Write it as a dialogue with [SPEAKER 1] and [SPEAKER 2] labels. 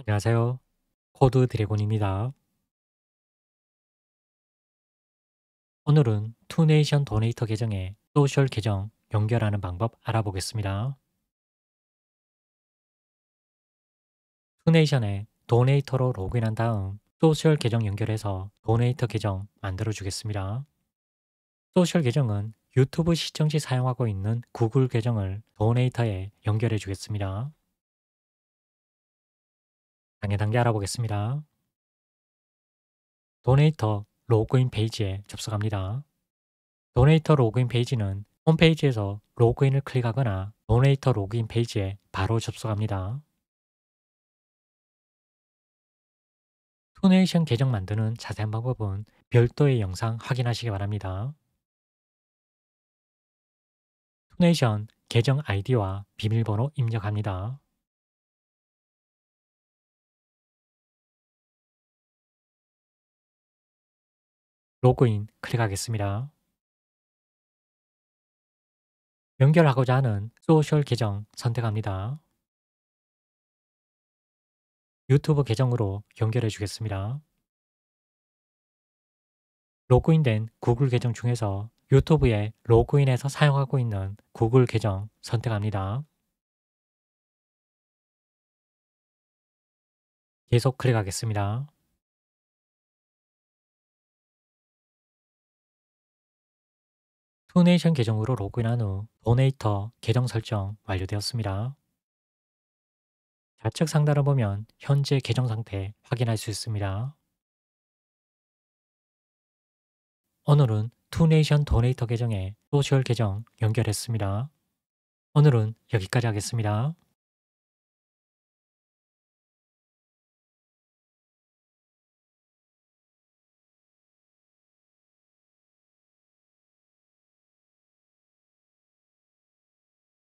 [SPEAKER 1] 안녕하세요. 코드 드래곤입니다. 오늘은 투네이션 도네이터 계정에 소셜 계정 연결하는 방법 알아보겠습니다. 투네이션에 도네이터로 로그인한 다음 소셜 계정 연결해서 도네이터 계정 만들어 주겠습니다. 소셜 계정은 유튜브 시청 시 사용하고 있는 구글 계정을 도네이터에 연결해 주겠습니다. 단계 단계 알아보겠습니다. 도네이터 로그인 페이지에 접속합니다. 도네이터 로그인 페이지는 홈페이지에서 로그인을 클릭하거나 도네이터 로그인 페이지에 바로 접속합니다. 투네이션 계정 만드는 자세한 방법은 별도의 영상 확인하시기 바랍니다. 투네이션 계정 아이디와 비밀번호 입력합니다.
[SPEAKER 2] 로그인 클릭하겠습니다. 연결하고자 하는 소셜 계정 선택합니다.
[SPEAKER 1] 유튜브 계정으로 연결해 주겠습니다. 로그인된 구글 계정 중에서 유튜브에 로그인해서 사용하고 있는 구글 계정 선택합니다.
[SPEAKER 2] 계속 클릭하겠습니다. 후네이션 계정으로 로그인한 후
[SPEAKER 1] 도네이터 계정 설정 완료되었습니다. 좌측 상단을 보면 현재 계정 상태 확인할 수 있습니다. 오늘은 투네이션 도네이터 계정에 소셜 계정 연결했습니다. 오늘은 여기까지 하겠습니다.